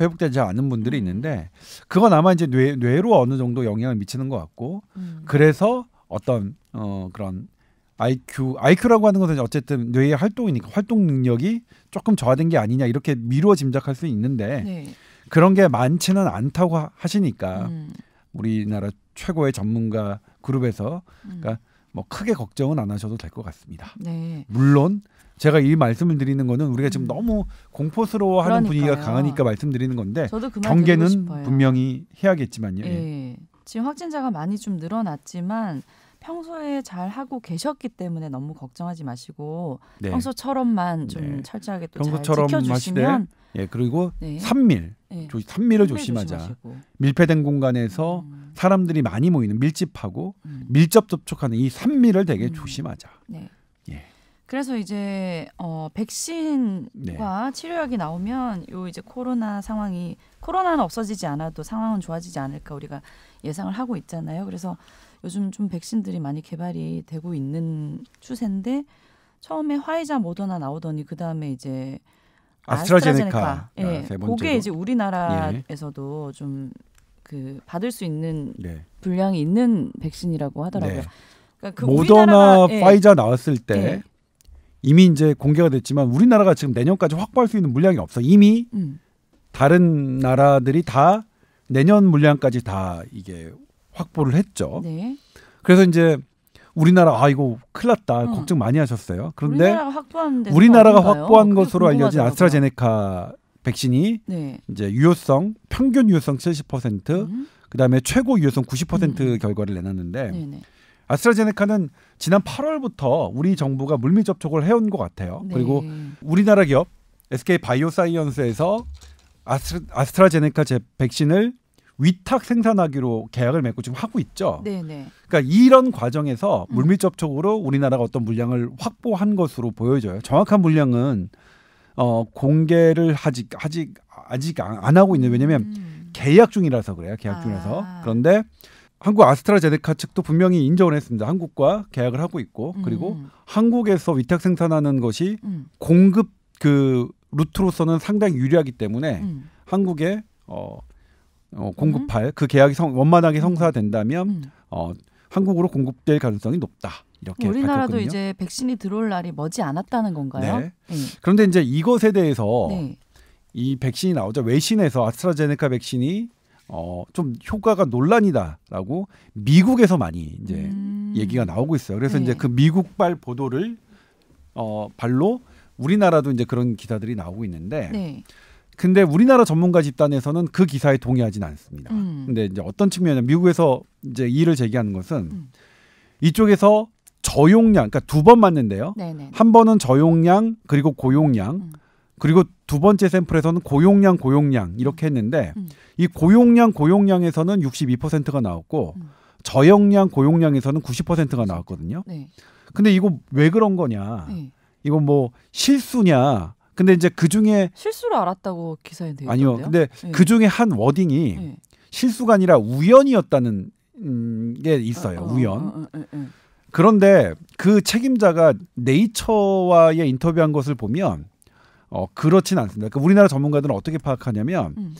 회복되지 않은 분들이 음. 있는데 그건 아마 이제 뇌, 뇌로 어느 정도 영향을 미치는 것 같고 음. 그래서 어떤 어 그런 IQ, IQ라고 하는 것은 어쨌든 뇌의 활동이니까 활동 능력이 조금 저하된 게 아니냐 이렇게 미루어 짐작할 수 있는데 네. 그런 게 많지는 않다고 하, 시니까 음. 우리나라 최고의 전문가 그룹에서 음. 그러니까 뭐 크게 걱정은 안 하셔도 될 것 같습니다. 네. 물론 제가 이 말씀을 드리는 거는 우리가 지금 음. 너무 공포스러워하는 그러니까요. 분위기가 강하니까 말씀드리는 건데 그 경계는 분명히 해야겠지만요. 예. 예. 지금 확진자가 많이 좀 늘어났지만 평소에 잘 하고 계셨기 때문에 너무 걱정하지 마시고 네. 평소처럼만 좀 네. 철저하게 또 평소처럼 잘 지켜주시면 예 그리고 네. 삼밀 네. 조, 산밀을 조심하자 조심하시고. 밀폐된 공간에서 음. 사람들이 많이 모이는 밀집하고 음. 밀접 접촉하는 이삼밀을 되게 음. 조심하자. 네. 예. 그래서 이제 어 백신과 네. 치료약이 나오면 요 이제 코로나 상황이 코로나는 없어지지 않아도 상황은 좋아지지 않을까 우리가 예상을 하고 있잖아요. 그래서 요즘 좀 백신들이 많이 개발이 되고 있는 추세인데 처음에 화이자 모더나 나오더니 그 다음에 이제 아스트라제네카, 아, 예, 네. 아, 그게 이제 우리나라에서도 예. 좀그 받을 수 있는 네. 분량이 있는 백신이라고 하더라고요. 네. 그러니까 그 모더나 예. 화이자 예. 나왔을 때 예. 이미 이제 공개가 됐지만 우리나라가 지금 내년까지 확보할 수 있는 물량이 없어. 이미 음. 다른 나라들이 다 내년 물량까지 다 이게 확보를 했죠. 네. 그래서 이제 우리나라 아 이거 큰일 났다 응. 어. 걱정 많이 하셨어요. 그런데 우리나라가, 우리나라가 확보한 것으로 알려진 아스트라제네카 백신이 네. 이제 유효성 평균 유효성 70% 음. 그다음에 최고 유효성 90% 음. 결과를 내놨는데 네네. 네. 아스트라제네카는 지난 8월부터 우리 정부가 물밑 접촉을 해온 것 같아요. 네. 그리고 우리나라 기업 SK 바이오사이언스에서 아스트라, 제네카 백신을 위탁 생산하기로 계약을 맺고 지금 하고 있죠. 네네. 네. 그러니까 이런 과정에서 음. 물밑 접촉으로 우리나라가 어떤 물량을 확보한 것으로 보여져요. 정확한 물량은 어, 공개를 아직 아직 아직 안 하고 있는 왜냐면 음. 계약 중이라서 그래요. 계약 아. 중이라서 아. 그런데 한국 아스트라제네카 측도 분명히 인정을 했습니다. 한국과 계약을 하고 있고 음. 그리고 음. 한국에서 위탁 생산하는 것이 음. 공급 그 루트로서는 상당히 유리하기 때문에 음. 한국에 어, 어, 공급할 그 계약이 성, 원만하게 성사된다면 음. 어, 한국으로 공급될 가능성이 높다. 이렇게 우리나라도 밝혔거요 이제 백신이 들어올 날이 머지 않았다는 건가요? 네. 네. 그런데 이제 이것에 대해서 네. 이 백신이 나오자 외신에서 아스트라제네카 백신이 어, 좀 효과가 논란이다라고 미국에서 많이 이제 음. 얘기가 나오고 있어요. 그래서 네. 이제 그 미국발 보도를 어, 발로 우리나라도 이제 그런 기사들이 나오고 있는데 네. 근데 우리나라 전문가 집단에서는 그 기사에 동의하진 않습니다. 음. 근데 이제 어떤 측면이냐 미국에서 이제 이를 제기하는 것은 음. 이쪽에서 저용량 그러니까 두 번 맞는데요. 네네. 네, 네. 한 번은 저용량 그리고 고용량 음. 그리고 두 번째 샘플에서는 고용량 고용량 이렇게 음. 했는데 음. 이 고용량 고용량에서는 62%가 나왔고 음. 저용량 고용량에서는 90%가 나왔거든요. 네. 근데 이거 왜 그런 거냐? 네. 이거 뭐 실수냐? 근데 이제 그 중에 실수로 알았다고 기사에 되어 있던데요. 아니요. 근데 네. 예. 그 중에 한 워딩이 네. 실수가 아니라 우연이었다는 음, 게 있어요. 어, 어, 우연. 어, 어, 어, 어, 그런데 그 책임자가 네이처와의 인터뷰한 것을 보면 어, 그렇진 않습니다. 그러니까 우리나라 전문가들은 어떻게 파악하냐면 음.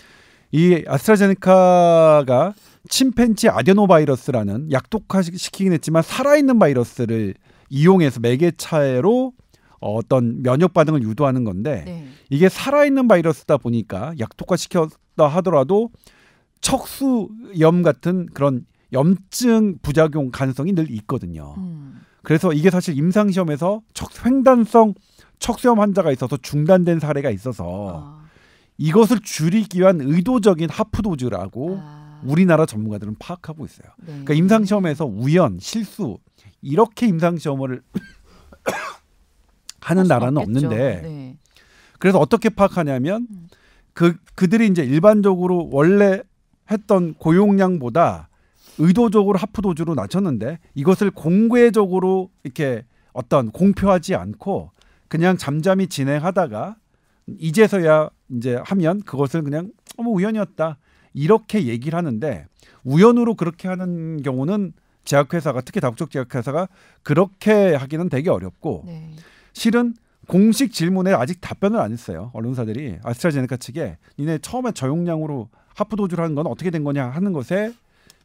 이 아스트라제네카가 침팬지 아데노바이러스라는 약독화시키긴 했지만 살아있는 바이러스를 이용해서 매개차로 어, 어떤 면역 반응을 유도하는 건데 네. 이게 살아있는 바이러스다 보니까 약독화 시켰다 하더라도 척수염 같은 그런 염증 부작용 가능성이 늘 있거든요. 음. 그래서 이게 사실 임상 시험에서 척 횡단성 척수염 환자가 있어서 중단된 사례가 있어서 아. 이것을 줄이기 위한 의도적인 하프 도즈라고 아. 우리나라 전문가들은 파악하고 있어요. 네. 그러니까 임상 시험에서 우연, 실수 이렇게 임상 시험을 하는 나라는 없는데 네. 그래서 어떻게 파악하냐면 음. 그 그들이 이제 일반적으로 원래 했던 고용량보다 의도적으로 하프도주로 낮췄는데 이것을 공개적으로 이렇게 어떤 공표하지 않고 그냥 잠잠히 진행하다가 이제서야 이제 하면 그것을 그냥 어머 우연이었다 이렇게 얘기를 하는데 우연으로 그렇게 하는 경우는 제약회사가 특히 다국적 제약회사가 그렇게 하기는 되게 어렵고 네. 실은 공식 질문에 아직 답변을 안 했어요. 언론사들이 아스트라제네카 측에 니네 처음에 저용량으로 하프 도주를 한 건 어떻게 된 거냐 하는 것에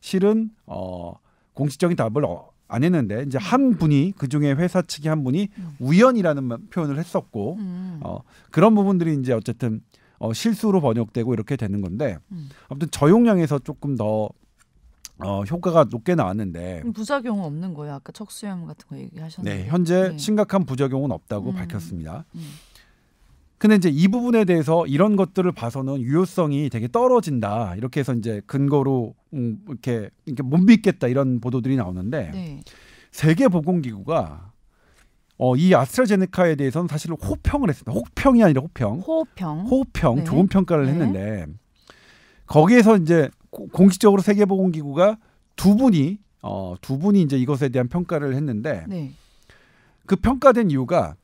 실은 어 공식적인 답을 어, 안 했는데 이제 한 분이 그 중에 회사 측의 한 분이 음. 우연이라는 표현을 했었고 음. 어, 그런 부분들이 이제 어쨌든 어, 실수로 번역되고 이렇게 되는 건데 음. 아무튼 저용량에서 조금 더 어, 효과가 높게 나왔는데 부작용은 없는 거예요. 아까 척수염 같은 거 얘기하셨는데 네, 현재 네. 심각한 부작용은 없다고 음. 밝혔습니다. 음. 근데 이제 이 부분에 대해서 이런 것들을 봐서는 유효성이 되게 떨어진다 이렇게 해서 이제 근거로 음, 이렇게, 이렇게 못 믿겠다 이런 보도들이 나오는데 네. 세계보건기구가 어, 이 아스트라제네카에 대해서는 사실 호평을 했습니다. 호평이 아니라 호평. 호평. 호평. 네. 좋은 평가를 네. 했는데 거기에서 이제 공식적으로 세계보건기구가 두 분이 어, 두 분이 이제 이것에 대한 평가를 했는데 네. 그 평가된 이유가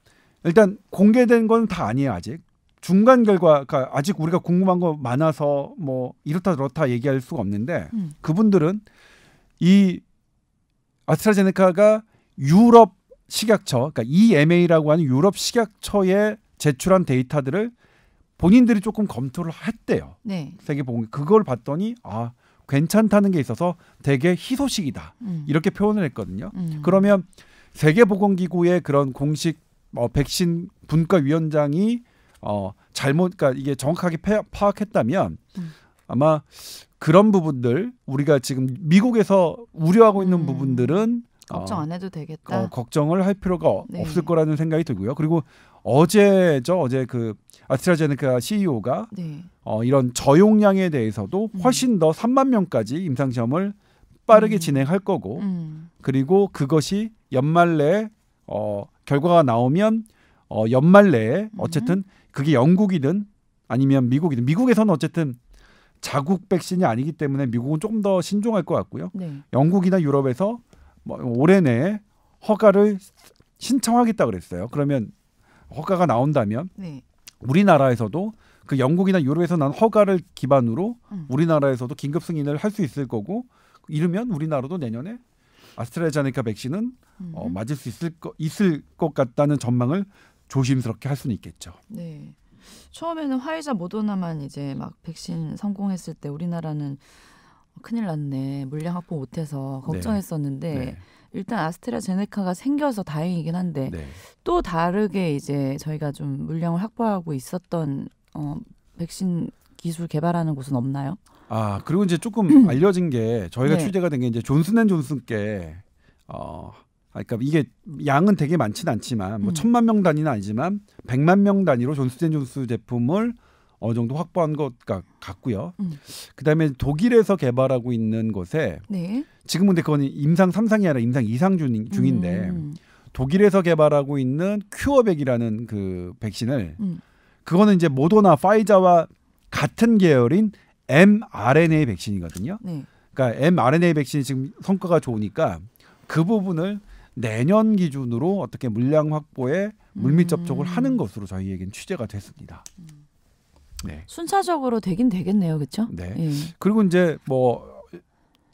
일단 공개된 건 다 아니에요 아직 중간 결과가 아직 우리가 궁금한 거 많아서 뭐 이렇다 저렇다 얘기할 수가 없는데 음. 그분들은 이 아스트라제네카가 유럽 식약처 그러니까 EMA라고 하는 유럽 식약처에 제출한 데이터들을 본인들이 조금 검토를 했대요. 네. 세계 보건 그걸 봤더니 아 괜찮다는 게 있어서 되게 희소식이다 음. 이렇게 표현을 했거든요. 음. 그러면 세계보건기구의 그런 공식 어, 백신 분과위원장이 어, 잘못 그러니까 이게 정확하게 파악했다면 음. 아마 그런 부분들 우리가 지금 미국에서 우려하고 있는 음. 부분들은 어, 걱정 안 해도 되겠다. 어, 걱정을 할 필요가 네. 없을 거라는 생각이 들고요. 그리고 어제죠 어제 그 아스트라제네카 CEO가 네. 어, 이런 저용량에 대해서도 음. 훨씬 더 3만 명까지 임상 시험을 빠르게 음. 진행할 거고 음. 그리고 그것이 연말 내에 어, 결과가 나오면 어, 연말 내에 음. 어쨌든 그게 영국이든 아니면 미국이든 미국에서는 어쨌든 자국 백신이 아니기 때문에 미국은 조금 더 신중할 것 같고요. 네. 영국이나 유럽에서 뭐 올해 내에 허가를 신청하겠다 그랬어요. 그러면 허가가 나온다면 네. 우리나라에서도 그 영국이나 유럽에서 난 허가를 기반으로 음. 우리나라에서도 긴급 승인을 할 수 있을 거고 이르면 우리나라도 내년에 아스트라제네카 백신은 음. 어, 맞을 수 있을 거, 있을 것 같다는 전망을 조심스럽게 할 수는 있겠죠. 네. 처음에는 화이자 모더나만 이제 막 백신 성공했을 때 우리나라는 큰일 났네 물량 확보 못해서 네. 걱정했었는데 네. 네. 일단 아스트라제네카가 생겨서 다행이긴 한데 네. 또 다르게 이제 저희가 좀 물량을 확보하고 있었던 어, 백신 기술 개발하는 곳은 없나요? 아 그리고 이제 조금 음. 알려진 게 저희가 네. 취재가 된 게 이제 존슨앤존슨께 어 아, 그러니까 이게 양은 되게 많지는 않지만 뭐 음. 천만 명 단위는 아니지만 백만 명 단위로 존슨앤존슨 제품을 어느 정도 확보한 것 같고요. 음. 그다음에 독일에서 개발하고 있는 것에 네. 지금은 근데 그건 임상 삼상이 아니라 임상 이상 중, 중인데 음. 독일에서 개발하고 있는 큐어백이라는 그 백신을 음. 그거는 이제 모더나 파이자와 같은 계열인 mRNA 백신이거든요. 네. 그러니까 mRNA 백신이 지금 성과가 좋으니까 그 부분을 내년 기준으로 어떻게 물량 확보에 음. 물밑 접촉을 하는 것으로 저희에겐 취재가 됐습니다. 음. 네. 순차적으로 되긴 되겠네요, 그렇죠? 네. 예. 그리고 이제 뭐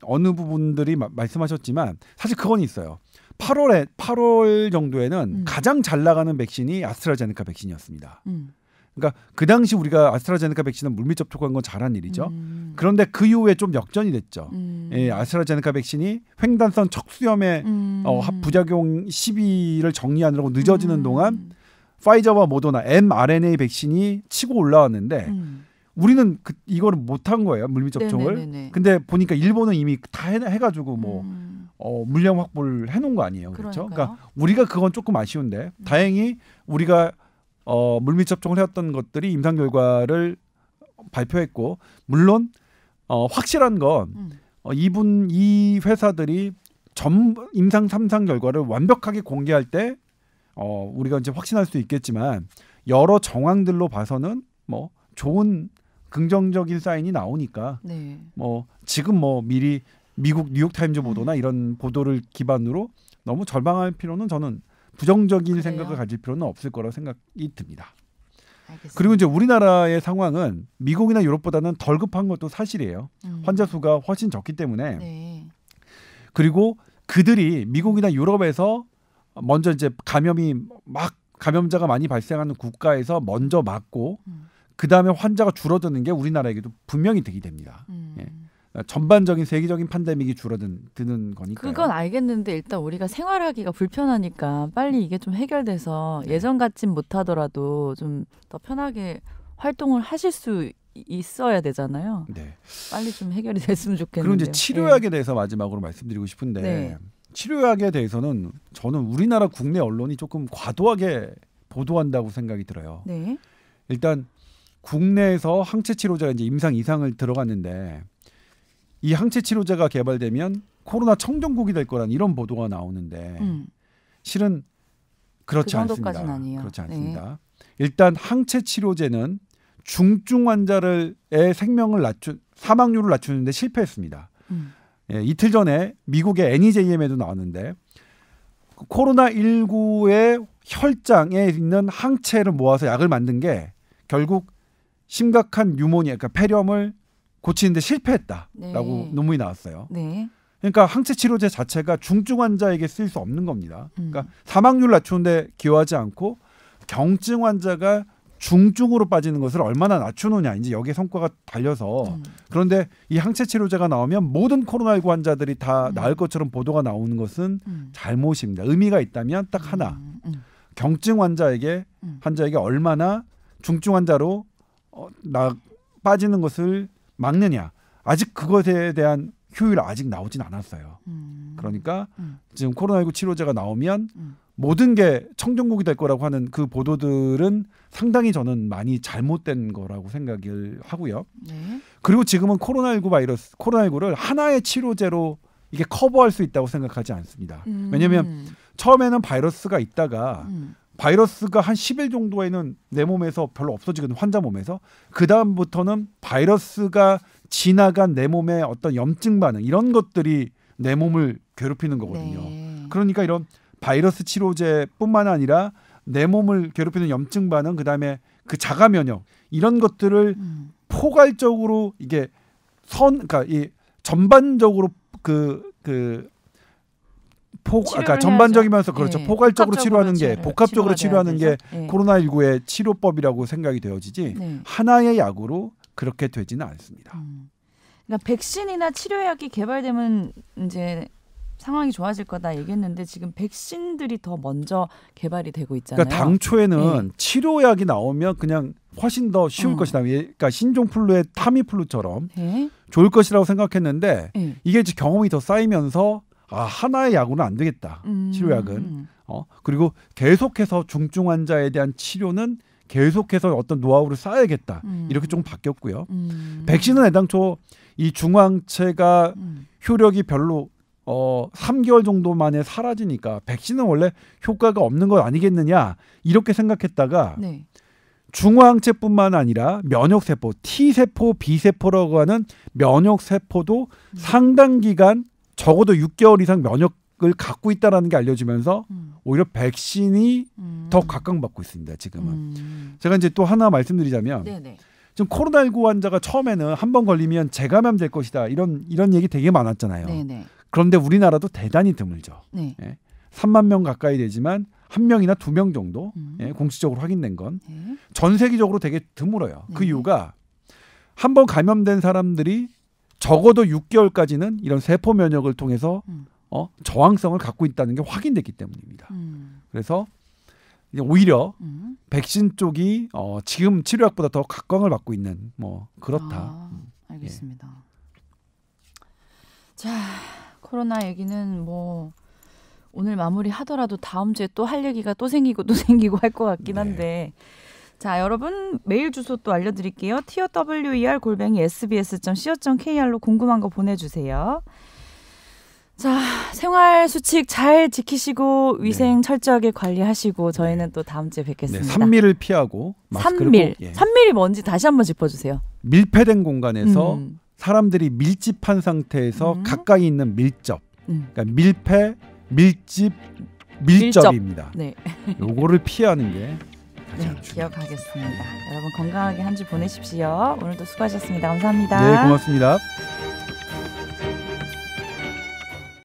어느 부분들이 마, 말씀하셨지만 사실 그건 있어요. 8월에 8월 정도에는 음. 가장 잘 나가는 백신이 아스트라제네카 백신이었습니다. 음. 그러니까 그 당시 우리가 아스트라제네카 백신은 물밑 접촉한 건 잘한 일이죠. 음. 그런데 그 이후에 좀 역전이 됐죠. 음. 예, 아스트라제네카 백신이 횡단성 척수염의 음. 어, 부작용 12를 정리하느라고 늦어지는 음. 동안 파이저와 모더나 mRNA 백신이 치고 올라왔는데 음. 우리는 그, 이거를 못한 거예요 물밑 접종을. 네네 네, 네. 근데 보니까 일본은 이미 다 해, 가지고 뭐 음. 어, 물량 확보를 해놓은 거 아니에요, 그렇죠? 그러니까요. 그러니까 우리가 그건 조금 아쉬운데 음. 다행히 우리가 어, 물밑 접종을 해왔던 것들이 임상 결과를 발표했고 물론 어, 확실한 건 음. 어, 이분 이 회사들이 전 임상 삼상 결과를 완벽하게 공개할 때 어, 우리가 이제 확신할 수 있겠지만 여러 정황들로 봐서는 뭐 좋은 긍정적인 사인이 나오니까 네. 뭐 지금 뭐 미리 미국 뉴욕타임즈 보도나 음. 이런 보도를 기반으로 너무 절망할 필요는 저는 부정적인 그래요? 생각을 가질 필요는 없을 거라고 생각이 듭니다. 알겠습니다. 그리고 이제 우리나라의 상황은 미국이나 유럽보다는 덜 급한 것도 사실이에요. 음. 환자 수가 훨씬 적기 때문에. 네. 그리고 그들이 미국이나 유럽에서 먼저 이제 감염이 막 감염자가 많이 발생하는 국가에서 먼저 맞고 음. 그 다음에 환자가 줄어드는 게 우리나라에게도 분명히 득이 됩니다. 음. 예. 전반적인 세계적인 판데믹이 줄어드는 거니까. 그건 알겠는데 일단 우리가 생활하기가 불편하니까 빨리 이게 좀 해결돼서 네. 예전 같진 못하더라도 좀 더 편하게 활동을 하실 수 있어야 되잖아요. 네. 빨리 좀 해결이 됐으면 좋겠는데. 그럼 이제 예. 치료약에 대해서 마지막으로 말씀드리고 싶은데 네. 치료약에 대해서는 저는 우리나라 국내 언론이 조금 과도하게 보도한다고 생각이 들어요. 네. 일단 국내에서 항체 치료제가 이제 임상 이상을 들어갔는데 이 항체 치료제가 개발되면 코로나 청정국이 될 거란 이런 보도가 나오는데 음. 실은 그렇지 그 않습니다. 아니에요. 그렇지 네. 않습니다. 네. 일단 항체 치료제는 중증 환자를의 생명을 낮춘 사망률을 낮추는데 실패했습니다. 음. 예, 이틀 전에 미국의 NEJM에도 나왔는데 코로나 19의 혈장에 있는 항체를 모아서 약을 만든 게 결국 심각한 유모니아, 그러니까 폐렴을 고치는데 실패했다라고 네. 논문이 나왔어요. 네. 그러니까 항체 치료제 자체가 중증 환자에게 쓰일 수 없는 겁니다. 그러니까 음. 그러니까 사망률 낮추는데 기여하지 않고 경증 환자가 중증으로 빠지는 것을 얼마나 낮추느냐 이제 여기에 성과가 달려서 음. 그런데 이 항체 치료제가 나오면 모든 코로나19 환자들이 다 음. 나을 것처럼 보도가 나오는 것은 음. 잘못입니다. 의미가 있다면 딱 하나 음. 음. 경증 환자에게 음. 환자에게 얼마나 중증 환자로 어, 나 빠지는 것을 막느냐 아직 그것에 대한 효율 아직 나오진 않았어요. 그러니까 지금 코로나19 치료제가 나오면 모든 게 청정국이 될 거라고 하는 그 보도들은 상당히 저는 많이 잘못된 거라고 생각을 하고요. 네. 그리고 지금은 코로나19 바이러스, 코로나19를 하나의 치료제로 이게 커버할 수 있다고 생각하지 않습니다. 음. 왜냐하면 처음에는 바이러스가 있다가 음. 바이러스가 한 10일 정도에는 내 몸에서 별로 없어지거든요. 환자 몸에서. 그다음부터는 바이러스가 지나간 내 몸의 어떤 염증 반응 이런 것들이 내 몸을 괴롭히는 거거든요. 네. 그러니까 이런 바이러스 치료제뿐만 아니라 내 몸을 괴롭히는 염증 반응 그다음에 그 자가 면역 이런 것들을 음. 포괄적으로 이게 선그니까이 전반적으로 그그 그 포, 아, 그러니까 전반적이면서 그렇죠. 네. 포괄적으로 치료하는 게 복합적으로 치료하는 게 네. 코로나 19의 치료법이라고 생각이 되어지지 네. 하나의 약으로 그렇게 되지는 않습니다. 음. 그러니까 백신이나 치료약이 개발되면 이제 상황이 좋아질 거다 얘기했는데 지금 백신들이 더 먼저 개발이 되고 있잖아요. 그러니까 당초에는 네. 치료약이 나오면 그냥 훨씬 더 쉬울 어. 것이다. 그러니까 신종플루의 네. 타미플루처럼 네. 좋을 것이라고 생각했는데 네. 이게 이제 경험이 더 쌓이면서 아 하나의 약으로는 안 되겠다. 음. 치료약은 어 그리고 계속해서 중증 환자에 대한 치료는 계속해서 어떤 노하우를 쌓아야겠다 음. 이렇게 좀 바뀌었고요. 음. 백신은 애당초 이 중앙체가 음. 효력이 별로 어 3개월 정도 만에 사라지니까 백신은 원래 효과가 없는 것 아니겠느냐 이렇게 생각했다가 네. 중화항체뿐만 아니라 면역세포 T세포, B세포라고 하는 면역세포도 음. 상당 기간 적어도 6개월 이상 면역을 갖고 있다라는 게 알려지면서 음. 오히려 백신이 음. 더 각광받고 있습니다. 지금은 음. 제가 이제 또 하나 말씀드리자면 네네. 지금 코로나19 환자가 처음에는 한 번 걸리면 재감염될 것이다 이런 이런 얘기 되게 많았잖아요. 네네. 그런데 우리나라도 대단히 드물죠. 네. 예. 3만 명 가까이 되지만 한 명이나 두 명 정도 음. 예, 공식적으로 확인된 건전 네. 세계적으로 되게 드물어요. 그 네. 그 이유가 한 번 감염된 사람들이 적어도 6개월까지는 이런 세포 면역을 통해서 음. 어, 저항성을 갖고 있다는 게 확인됐기 때문입니다. 음. 그래서 오히려 음. 백신 쪽이 어, 지금 치료약보다 더 각광을 받고 있는 뭐 그렇다. 아, 음. 알겠습니다. 예. 자. 코로나 얘기는 뭐 오늘 마무리하더라도 다음 주에 또 할 얘기가 또 생기고 또 생기고 할 것 같긴 네. 한데 네. 자 여러분 메일 주소 또 알려드릴게요. t w e r 골뱅이 sbs.co.kr로 궁금한 거 보내주세요. 자 생활 수칙 잘 지키시고 위생 네. 철저하게 관리하시고 저희는 네. 또 다음 주에 뵙겠습니다. 네, 산미를 피하고 산밀 산밀이 예. 뭔지 다시 한번 짚어주세요. 밀폐된 공간에서 음. 사람들이 밀집한 상태에서 음. 가까이 있는 밀접, 음. 그러니까 밀폐, 밀집, 밀접입니다. 밀접 네. 요거를 피하는 게 가장 네, 기억하겠습니다. 여러분 건강하게 한 주 보내십시오. 오늘도 수고하셨습니다. 감사합니다. 네, 고맙습니다.